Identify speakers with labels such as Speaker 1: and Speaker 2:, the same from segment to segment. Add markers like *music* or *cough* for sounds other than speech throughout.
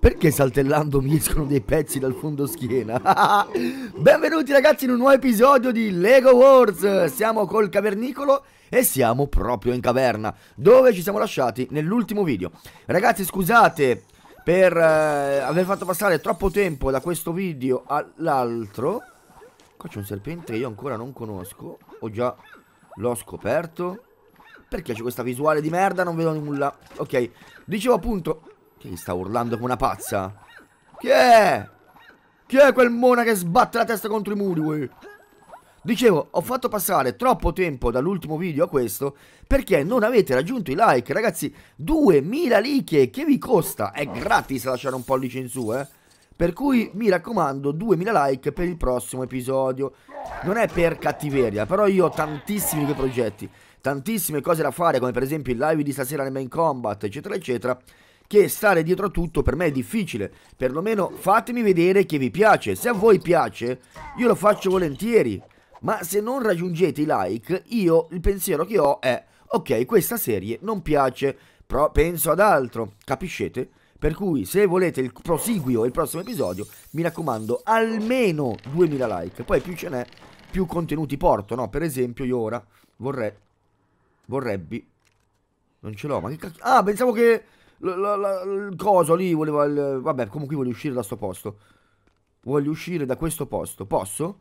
Speaker 1: Perché saltellando mi escono dei pezzi dal fondo schiena? *laughs* Benvenuti ragazzi in un nuovo episodio di Lego Wars! Siamo col cavernicolo e siamo proprio in caverna, dove ci siamo lasciati nell'ultimo video. Ragazzi scusate per eh, aver fatto passare troppo tempo da questo video all'altro. Qua c'è un serpente che io ancora non conosco, o già l'ho scoperto. Perché c'è questa visuale di merda? Non vedo nulla. Ok, dicevo appunto, che sta urlando come una pazza? Chi è? Chi è quel mona che sbatte la testa contro i muri, uè? Dicevo, ho fatto passare troppo tempo dall'ultimo video a questo perché non avete raggiunto i like, ragazzi. 2000 like che vi costa? È gratis lasciare un pollice in su, eh. Per cui mi raccomando 2000 like per il prossimo episodio. Non è per cattiveria, però io ho tantissimi progetti, tantissime cose da fare, come per esempio il live di stasera nel main combat, eccetera, eccetera che stare dietro a tutto per me è difficile. Perlomeno fatemi vedere che vi piace. Se a voi piace, io lo faccio volentieri. Ma se non raggiungete i like, io il pensiero che ho è, ok, questa serie non piace, però penso ad altro, capiscete? Per cui se volete il proseguio e il prossimo episodio, mi raccomando, almeno 2000 like. Poi più ce n'è, più contenuti porto, no? Per esempio io ora vorrei... Vorrebbi... Non ce l'ho, ma che cacchio... Ah, pensavo che... La, la, il coso lì voleva... Il... Vabbè, comunque voglio uscire da sto posto. Voglio uscire da questo posto. Posso?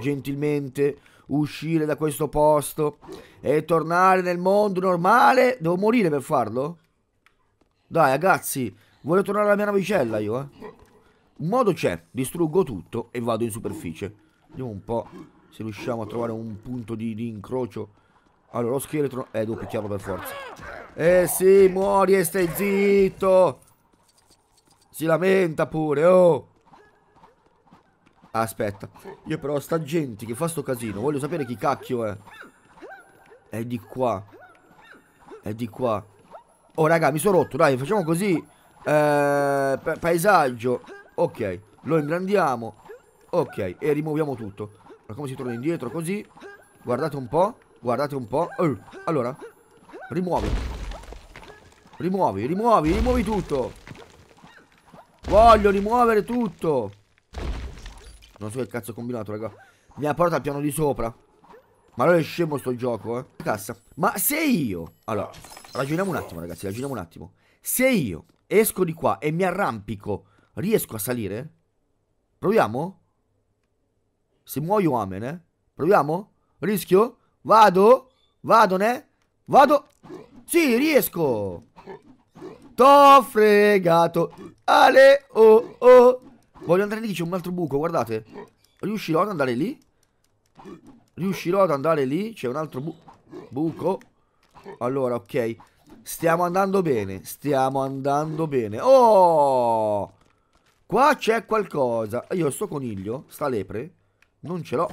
Speaker 1: Gentilmente uscire da questo posto e tornare nel mondo normale. Devo morire per farlo? Dai, ragazzi. Voglio tornare alla mia navicella io, eh. Un modo c'è. Distruggo tutto e vado in superficie. Vediamo un po' se riusciamo a trovare un punto di, di incrocio. Allora, lo scheletro... Eh, devo picchiarlo per forza. Eh sì, muori e stai zitto! Si lamenta pure, oh! Aspetta, io però sta gente che fa sto casino, voglio sapere chi cacchio è. È di qua. È di qua. Oh raga, mi sono rotto, dai, facciamo così. Eh, pa paesaggio. Ok, lo ingrandiamo. Ok, e rimuoviamo tutto. Ma come si torna indietro? Così. Guardate un po', guardate un po'. Oh, allora, rimuovi. Rimuovi, rimuovi, rimuovi tutto. Voglio rimuovere tutto. Non so che cazzo ho combinato, raga. Mi ha portato al piano di sopra. Ma allora è scemo sto gioco, eh. Cassa. Ma se io... Allora, ragioniamo un attimo, ragazzi, ragioniamo un attimo. Se io esco di qua e mi arrampico, riesco a salire? Proviamo? Se muoio, amen, eh. Proviamo? Rischio? Vado? Vado, ne? Vado? Sì, riesco! T'ho fregato. Ale, oh, oh. Voglio andare lì, c'è un altro buco, guardate. Riuscirò ad andare lì? Riuscirò ad andare lì? C'è un altro bu buco. Allora, ok. Stiamo andando bene, stiamo andando bene. Oh! Qua c'è qualcosa. Io sto coniglio, sta lepre, non ce l'ho.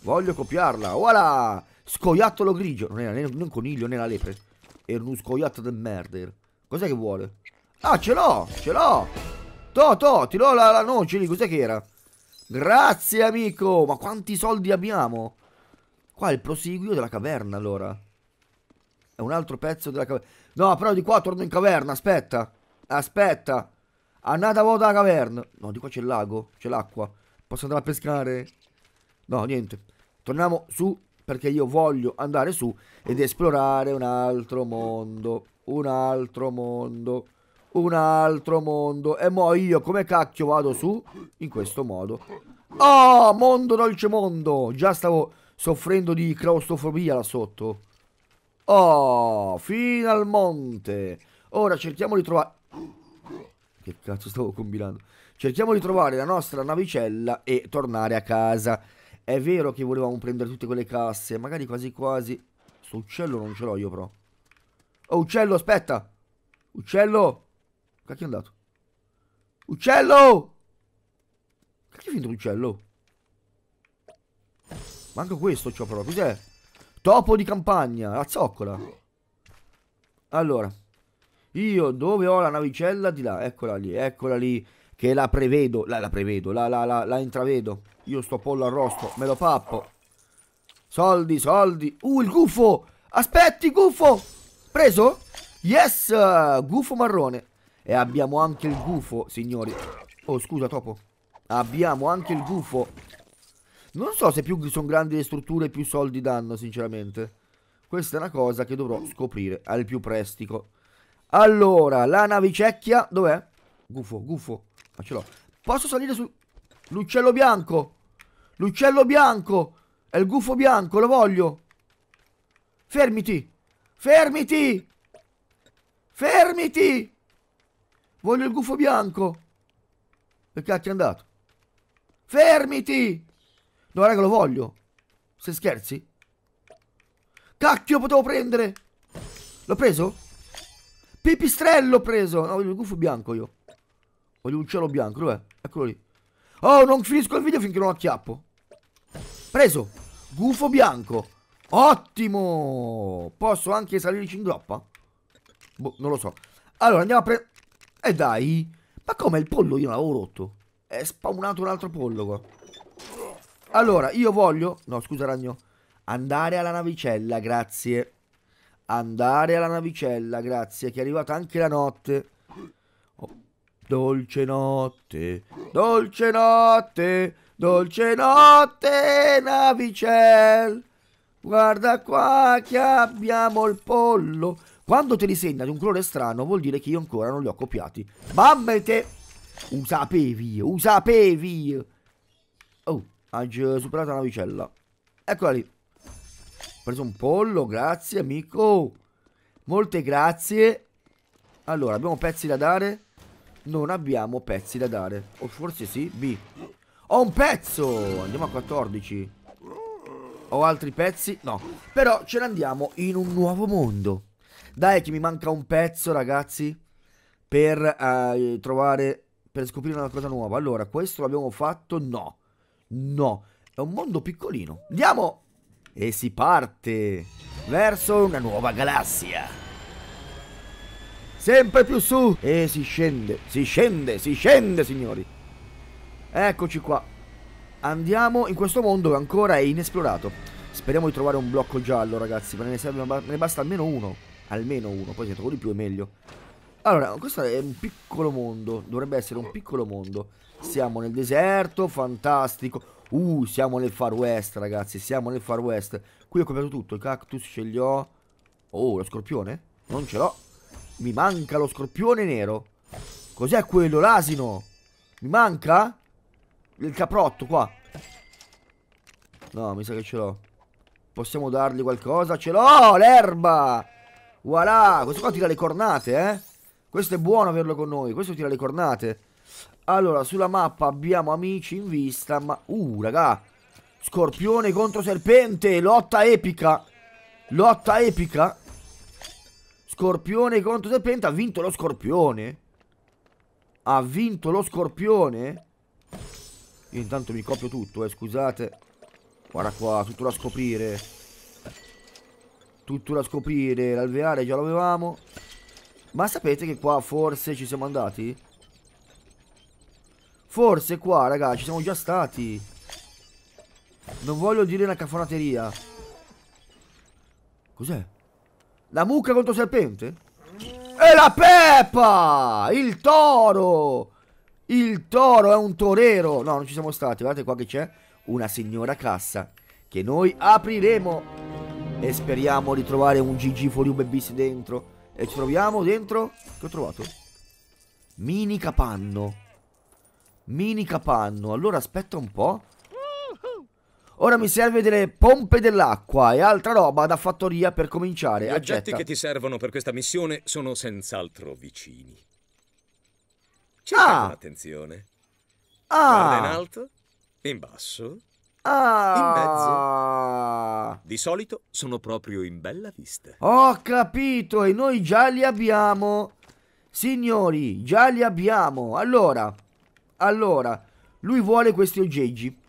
Speaker 1: Voglio copiarla. Voilà! Scoiattolo grigio. Non è un coniglio né la lepre e un scoiattolo del merder. Cos'è che vuole? Ah, ce l'ho, ce l'ho. To, to, ti do la, la noce lì, cos'è che era? Grazie, amico. Ma quanti soldi abbiamo? Qua è il proseguio della caverna, allora. È un altro pezzo della caverna. No, però di qua torno in caverna, aspetta. Aspetta. Andata vuota la caverna. No, di qua c'è il lago, c'è l'acqua. Posso andare a pescare? No, niente. Torniamo su perché io voglio andare su ed esplorare un altro mondo, un altro mondo, un altro mondo. E mo io come cacchio vado su? In questo modo. Oh, mondo dolce mondo! Già stavo soffrendo di claustrofobia là sotto. Oh, fino al monte. Ora cerchiamo di trovare... Che cazzo stavo combinando? Cerchiamo di trovare la nostra navicella e tornare a casa. È vero che volevamo prendere tutte quelle casse, magari quasi quasi... Sto uccello non ce l'ho io però. Oh, uccello, aspetta! Uccello! Cacchio è andato? Uccello! Cacchio è finito l'uccello? Manco questo c'ho però, cos'è? Topo di campagna, la zoccola. Allora, io dove ho la navicella? Di là, eccola lì, eccola lì che la prevedo, la, la prevedo, la, la, la, la intravedo. Io sto pollo arrosto, me lo pappo. Soldi, soldi. Uh, il gufo! Aspetti, gufo! Preso? Yes! Gufo marrone. E abbiamo anche il gufo, signori. Oh, scusa, topo. Abbiamo anche il gufo. Non so se più sono grandi le strutture più soldi danno, sinceramente. Questa è una cosa che dovrò scoprire al più prestico. Allora, la navicecchia, dov'è? Gufo, gufo. Ma ce l'ho. Posso salire su... L'uccello bianco. L'uccello bianco. È il gufo bianco, lo voglio. Fermiti. Fermiti. Fermiti. Voglio il gufo bianco. Che cacchio è andato? Fermiti. No, raga, lo voglio. Se scherzi. Cacchio, potevo prendere. L'ho preso? Pipistrello ho preso. No, voglio il gufo bianco io. Voglio un cielo bianco, dov'è? Eccolo lì. Oh, non finisco il video finché non acchiappo. Preso. Gufo bianco. Ottimo. Posso anche salirci in groppa? Boh, non lo so. Allora, andiamo a prendere... E eh dai. Ma come il pollo io l'avevo rotto? È spawnato un altro pollo qua. Allora, io voglio... No, scusa, ragno. Andare alla navicella, grazie. Andare alla navicella, grazie, che è arrivata anche la notte. Dolce notte, dolce notte, dolce notte, navicel. Guarda qua che abbiamo il pollo. Quando te li segna di un colore strano vuol dire che io ancora non li ho copiati. Mamma te! Usapevi, usapevi! Oh, ha superato la navicella. Eccola lì. Ho preso un pollo, grazie amico. Molte grazie. Allora, abbiamo pezzi da dare non abbiamo pezzi da dare. O forse sì, B. Ho un pezzo! Andiamo a 14. Ho altri pezzi? No. Però ce ne andiamo in un nuovo mondo. Dai che mi manca un pezzo, ragazzi. Per eh, trovare... Per scoprire una cosa nuova. Allora, questo l'abbiamo fatto? No. No. È un mondo piccolino. Andiamo! E si parte verso una nuova galassia sempre più su e si scende, si scende, si scende signori. Eccoci qua. Andiamo in questo mondo che ancora è inesplorato. Speriamo di trovare un blocco giallo ragazzi, ma ne, serve, ne basta almeno uno. Almeno uno, poi se trovo di più è meglio. Allora, questo è un piccolo mondo, dovrebbe essere un piccolo mondo. Siamo nel deserto, fantastico. Uh, siamo nel Far West, ragazzi, siamo nel Far West. Qui ho coperto tutto, il cactus ce li ho. Oh, lo scorpione? Non ce l'ho. Mi manca lo scorpione nero. Cos'è quello? L'asino? Mi manca? Il caprotto qua. No, mi sa che ce l'ho. Possiamo dargli qualcosa? Ce l'ho! L'erba! Voilà! Questo qua tira le cornate, eh? Questo è buono averlo con noi. Questo tira le cornate. Allora, sulla mappa abbiamo amici in vista, ma... Uh, raga! Scorpione contro serpente! Lotta epica! Lotta epica! Scorpione contro serpente, ha vinto lo scorpione. Ha vinto lo scorpione. Io intanto mi copio tutto, eh, scusate. Guarda qua, tutto da scoprire. Tutto da scoprire, l'alveare già l'avevamo. Ma sapete che qua forse ci siamo andati? Forse qua, raga, ci siamo già stati. Non voglio dire una cafonateria. Cos'è? La mucca contro serpente? E la Peppa! Il toro! Il toro è un torero! No, non ci siamo stati. Guardate qua che c'è una signora cassa che noi apriremo e speriamo di trovare un GG for you babies dentro. E ci troviamo dentro... Che ho trovato? Mini capanno. Mini capanno. Allora aspetta un po'. Ora mi serve delle pompe dell'acqua e altra roba da fattoria per cominciare. Gli oggetti Accetta. che ti servono per questa missione sono senz'altro vicini. Cerca ah. attenzione. Ah. Guarda in alto, in basso, ah. in mezzo. Ah! Di solito sono proprio in bella vista. Ho capito e noi già li abbiamo. Signori, già li abbiamo. Allora, allora, lui vuole questi oggetti.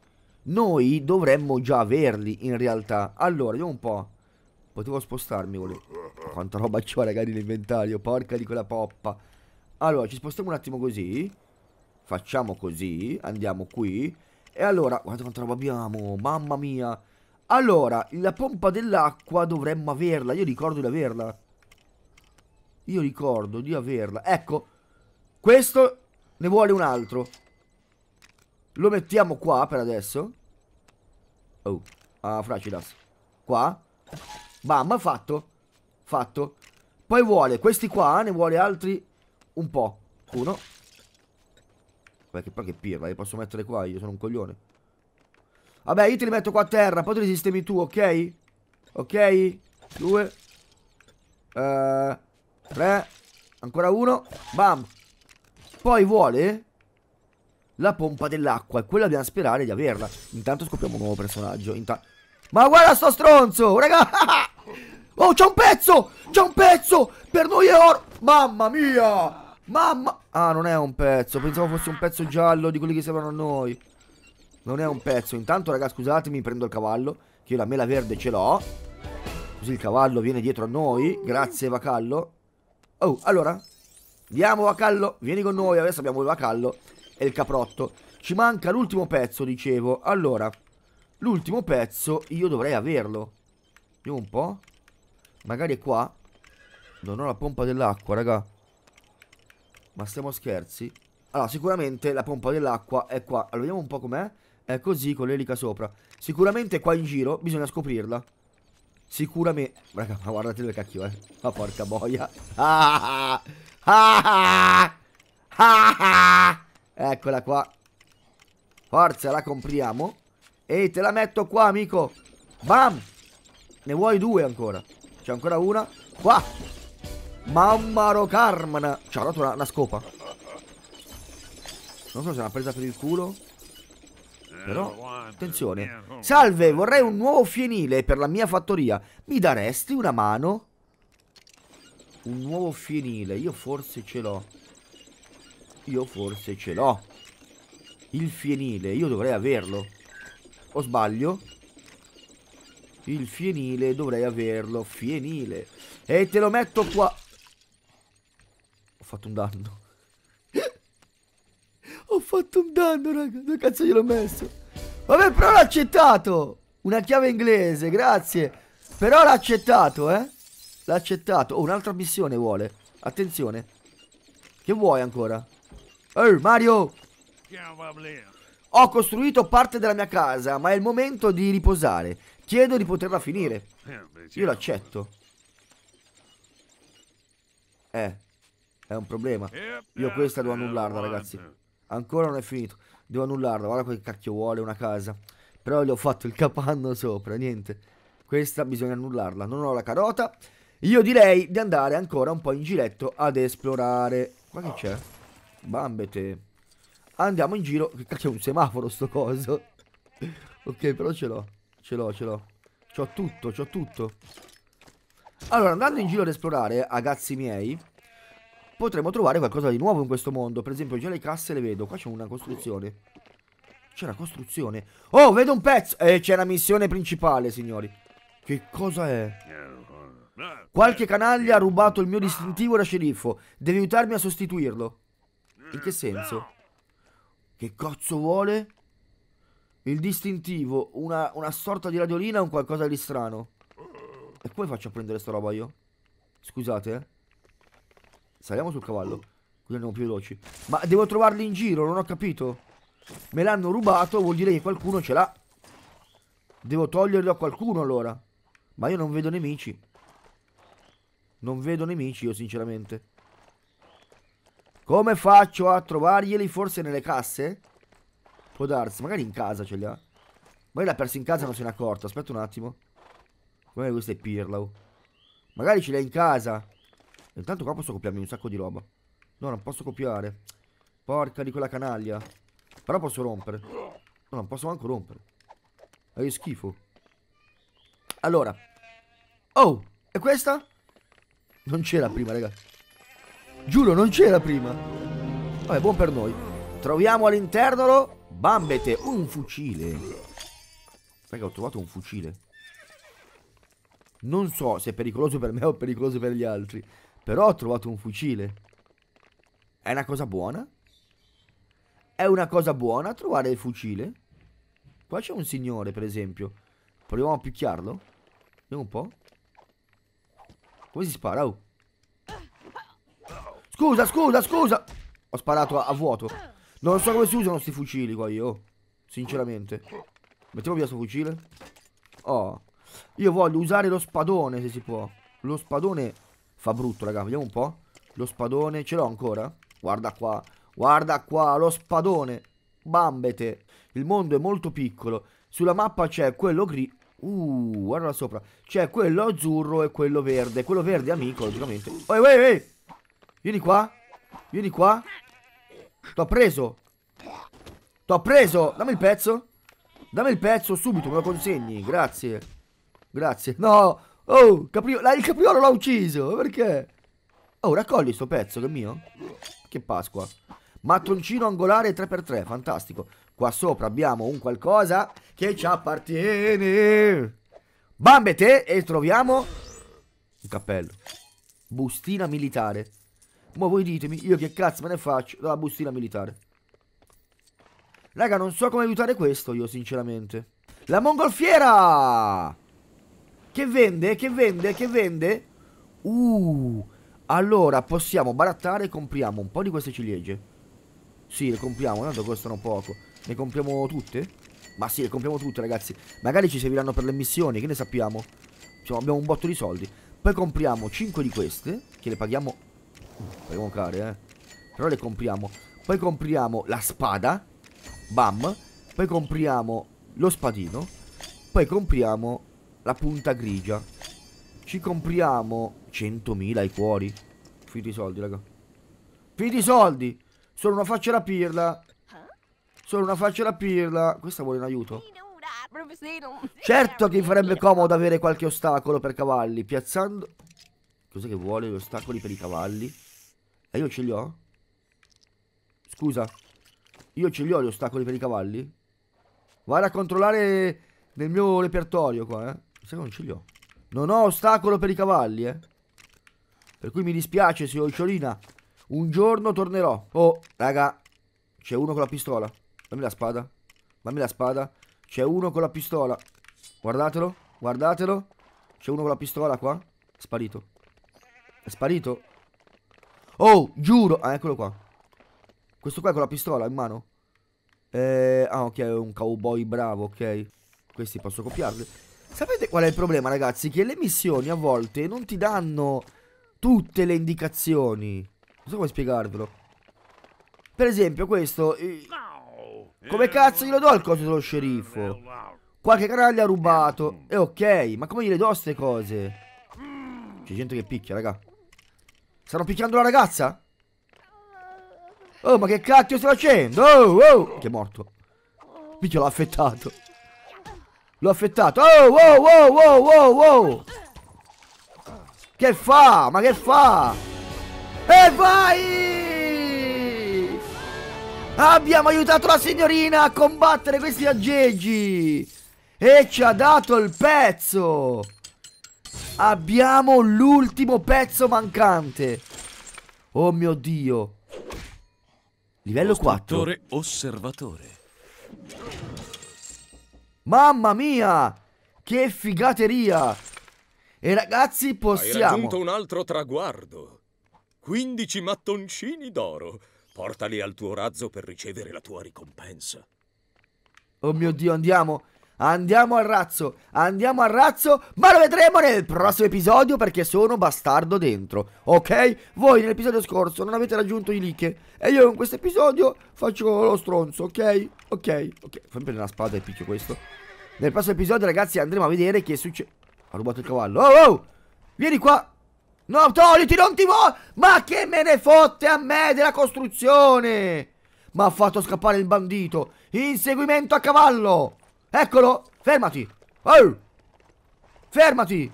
Speaker 1: Noi dovremmo già averli in realtà. Allora, vediamo un po'. Potevo spostarmi, volevo. Quanta roba c'ho, ragazzi, nell'inventario. Porca di quella poppa. Allora, ci spostiamo un attimo così. Facciamo così. Andiamo qui. E allora, guarda quanta roba abbiamo. Mamma mia. Allora, la pompa dell'acqua dovremmo averla. Io ricordo di averla. Io ricordo di averla. Ecco. Questo ne vuole un altro. Lo mettiamo qua per adesso. Oh, a ah, Fracidas. Qua. Bam, fatto. Fatto. Poi vuole questi qua, eh, ne vuole altri un po'. Uno. Vabbè, che poi che pirla, li posso mettere qua, io sono un coglione. Vabbè, io te li metto qua a terra, poi te li sistemi tu, ok? Ok? Due. Eh, tre. Ancora uno. Bam. Poi vuole la pompa dell'acqua e quella dobbiamo sperare di averla. Intanto scopriamo un nuovo personaggio. Inta Ma guarda sto stronzo, raga! *laughs* Oh, c'è un pezzo! C'è un pezzo! Per noi è oro! Mamma mia! Mamma... Ah, non è un pezzo. Pensavo fosse un pezzo giallo di quelli che servono a noi. Non è un pezzo. Intanto, raga, scusatemi, prendo il cavallo. Che io la mela verde ce l'ho. Così il cavallo viene dietro a noi. Grazie, Vacallo. Oh, allora... Andiamo, Vacallo. Vieni con noi. Adesso abbiamo il Vacallo e il caprotto. Ci manca l'ultimo pezzo, dicevo. Allora, l'ultimo pezzo io dovrei averlo. Vediamo un po'. Magari è qua. Non ho la pompa dell'acqua, raga. Ma stiamo scherzi? Allora, sicuramente la pompa dell'acqua è qua. Allora, vediamo un po' com'è. È così, con l'elica sopra. Sicuramente qua in giro bisogna scoprirla. Sicuramente... Raga, ma guardate dove cacchio, eh. Ma porca boia. Ah! Ah! Ah! ah, ah. ah. Eccola qua. Forza, la compriamo. E te la metto qua, amico. Bam! Ne vuoi due ancora? C'è ancora una? Qua! Mamma rocarmana! Ci ha dato una, una scopa. Non so se l'ha presa per il culo. Però, attenzione. Salve, vorrei un nuovo fienile per la mia fattoria. Mi daresti una mano? Un nuovo fienile, io forse ce l'ho io forse ce l'ho. Il fienile, io dovrei averlo. O sbaglio? Il fienile dovrei averlo. Fienile. E te lo metto qua. Ho fatto un danno. Ho fatto un danno, raga. Dove cazzo gliel'ho messo? Vabbè, però l'ha accettato. Una chiave inglese, grazie. Però l'ha accettato, eh. L'ha accettato. Oh, un'altra missione vuole. Attenzione. Che vuoi ancora? Ehi, hey, Mario! Ho costruito parte della mia casa, ma è il momento di riposare. Chiedo di poterla finire. Eh, Io l'accetto. Eh, è un problema. Eh, eh, Io questa devo annullarla, ragazzi. Ancora non è finito. Devo annullarla. Guarda quel cacchio vuole una casa. Però gli ho fatto il capanno sopra, niente. Questa bisogna annullarla. Non ho la carota. Io direi di andare ancora un po' in giretto ad esplorare. Qua che c'è? Bambete. Andiamo in giro. Che cacchio è un semaforo sto coso? *laughs* ok, però ce l'ho. Ce l'ho, ce l'ho. C'ho tutto, c'ho tutto. Allora, andando in giro ad esplorare, ragazzi miei, potremmo trovare qualcosa di nuovo in questo mondo. Per esempio, già le casse le vedo. Qua c'è una costruzione. C'è una costruzione. Oh, vedo un pezzo. E eh, c'è la missione principale, signori. Che cosa è? Qualche canaglia ha rubato il mio distintivo da sceriffo. Devi aiutarmi a sostituirlo. In che senso? Che cazzo vuole? Il distintivo, una, una sorta di radiolina o un qualcosa di strano? E come faccio a prendere sta roba io? Scusate, eh. Saliamo sul cavallo. Così andiamo più veloci. Ma devo trovarli in giro, non ho capito. Me l'hanno rubato, vuol dire che qualcuno ce l'ha. Devo toglierlo a qualcuno allora. Ma io non vedo nemici. Non vedo nemici io, sinceramente. Come faccio a trovarglieli? Forse nelle casse? Può darsi, magari in casa ce li ha. Magari l'ha perso in casa e non se n'è accorto. Aspetta un attimo. Come questo è Pirlau? Magari ce li ha in casa. Intanto qua posso copiarmi un sacco di roba. No, non posso copiare. Porca di quella canaglia. Però posso rompere. No, non posso manco rompere. Ma che schifo. Allora. Oh, e questa? Non c'era prima, ragazzi. Giuro, non c'era prima. Vabbè, buon per noi. Troviamo all'interno Bambete, un fucile. Raga, ho trovato un fucile. Non so se è pericoloso per me o pericoloso per gli altri. Però ho trovato un fucile. È una cosa buona? È una cosa buona trovare il fucile? Qua c'è un signore, per esempio. Proviamo a picchiarlo. Vediamo un po'. Come si spara? Oh. Scusa, scusa, scusa. Ho sparato a, a vuoto. Non so come si usano questi fucili qua io. Sinceramente. Mettiamo via questo fucile. Oh. Io voglio usare lo spadone se si può. Lo spadone fa brutto, raga. Vediamo un po'. Lo spadone. Ce l'ho ancora? Guarda qua. Guarda qua. Lo spadone. Bambete. Il mondo è molto piccolo. Sulla mappa c'è quello grigio. Uh, guarda là sopra. C'è quello azzurro e quello verde. Quello verde amico, logicamente. Oi, oi, oi. Vieni qua. Vieni qua. T'ho preso. T'ho preso. Dammi il pezzo. Dammi il pezzo subito, me lo consegni. Grazie. Grazie. No. Oh, capriolo, il capriolo l'ha ucciso. Perché? Oh, raccogli sto pezzo che è mio. Che Pasqua. Mattoncino angolare 3x3, fantastico. Qua sopra abbiamo un qualcosa che ci appartiene. Bambete e troviamo Un cappello. Bustina militare. Ma voi ditemi, io che cazzo me ne faccio dalla bustina militare? Raga, non so come aiutare questo io, sinceramente. La mongolfiera! Che vende, che vende, che vende? Uh, allora possiamo barattare e compriamo un po' di queste ciliegie. Sì, le compriamo, tanto costano poco. Ne compriamo tutte? Ma sì, le compriamo tutte, ragazzi. Magari ci serviranno per le missioni, che ne sappiamo? Cioè, abbiamo un botto di soldi. Poi compriamo 5 di queste, che le paghiamo Speriamo care, eh. Però le compriamo. Poi compriamo la spada. Bam. Poi compriamo lo spadino. Poi compriamo la punta grigia. Ci compriamo 100.000 i cuori. Finiti i soldi, raga. Finiti i soldi! Sono una faccia da pirla. Sono una faccia da pirla. Questa vuole un aiuto? Certo che mi farebbe comodo avere qualche ostacolo per cavalli. Piazzando... Cos'è che vuole gli ostacoli per i cavalli? E io ce li ho? Scusa. Io ce li ho gli ostacoli per i cavalli? Vado a controllare nel mio repertorio qua, eh. Mi che non ce li ho. Non ho ostacolo per i cavalli, eh. Per cui mi dispiace, signor Ciolina. Un giorno tornerò. Oh, raga. C'è uno con la pistola. Dammi la spada. Dammi la spada. C'è uno con la pistola. Guardatelo. Guardatelo. C'è uno con la pistola qua. È sparito. È sparito. Oh, giuro. Ah, eccolo qua. Questo qua con la pistola in mano. Eh, ah, ok, è un cowboy bravo, ok. Questi posso copiarli. Sapete qual è il problema, ragazzi? Che le missioni a volte non ti danno tutte le indicazioni. Non so come spiegarvelo. Per esempio, questo... come cazzo glielo do il coso dello sceriffo? Qualche canaglia ha rubato. E eh, ok, ma come gliele do queste cose? C'è gente che picchia, raga. Stanno picchiando la ragazza? Oh, ma che cacchio sta facendo? Oh, oh! Che è morto. Picchio l'ha affettato. L'ho affettato. Oh, oh, oh, oh, oh, oh! Che fa? Ma che fa? E vai! Abbiamo aiutato la signorina a combattere questi aggeggi! E ci ha dato il pezzo! Abbiamo l'ultimo pezzo mancante. Oh mio Dio. Livello 4. Osservatore. Mamma mia! Che figateria! E ragazzi, possiamo... Hai raggiunto un altro traguardo. 15 mattoncini d'oro. Portali al tuo razzo per ricevere la tua ricompensa. Oh mio Dio, andiamo. Andiamo al razzo, andiamo al razzo, ma lo vedremo nel prossimo episodio perché sono bastardo dentro, ok? Voi nell'episodio scorso non avete raggiunto i liche e io in questo episodio faccio lo stronzo, ok? Ok, ok, fammi prendere la spada e picchio questo. Nel prossimo episodio ragazzi andremo a vedere che succede... Ha rubato il cavallo, oh oh! Vieni qua! No, togliti, non ti voglio! Ma che me ne fotte a me della costruzione! Ma ha fatto scappare il bandito! Inseguimento a cavallo! Eccolo! Fermati! Oh! Fermati!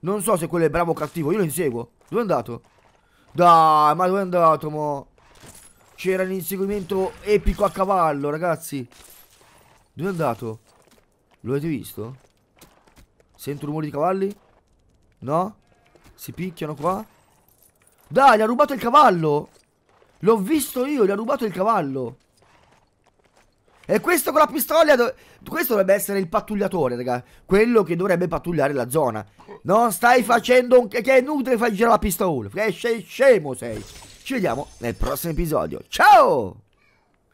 Speaker 1: Non so se quello è bravo o cattivo, io lo inseguo. Dove è andato? Dai, ma dove è andato, mo? C'era un inseguimento epico a cavallo, ragazzi. Dove è andato? Lo avete visto? Sento rumore di cavalli? No? Si picchiano qua? Dai, gli ha rubato il cavallo! L'ho visto io, gli ha rubato il cavallo! E questo con la pistola... Do... Questo dovrebbe essere il pattugliatore, raga. Quello che dovrebbe pattugliare la zona. Non stai facendo un... Che è inutile far girare la pistola. Che sei scemo sei. Ci vediamo nel prossimo episodio. Ciao!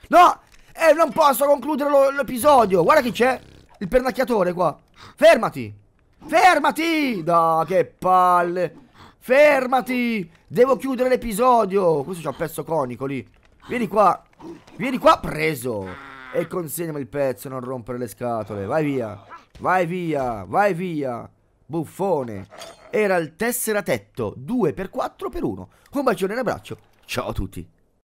Speaker 1: No! Eh, non posso concludere l'episodio. Guarda chi c'è. Il pernacchiatore qua. Fermati! Fermati! No, che palle! Fermati! Devo chiudere l'episodio! Questo c'è un pezzo conico lì. Vieni qua! Vieni qua, preso! E consegnami il pezzo, non rompere le scatole. Vai via. Vai via. Vai via. Buffone. Era il tesseratetto. 2 per 4 per 1. Un bacione e un abbraccio. Ciao a tutti.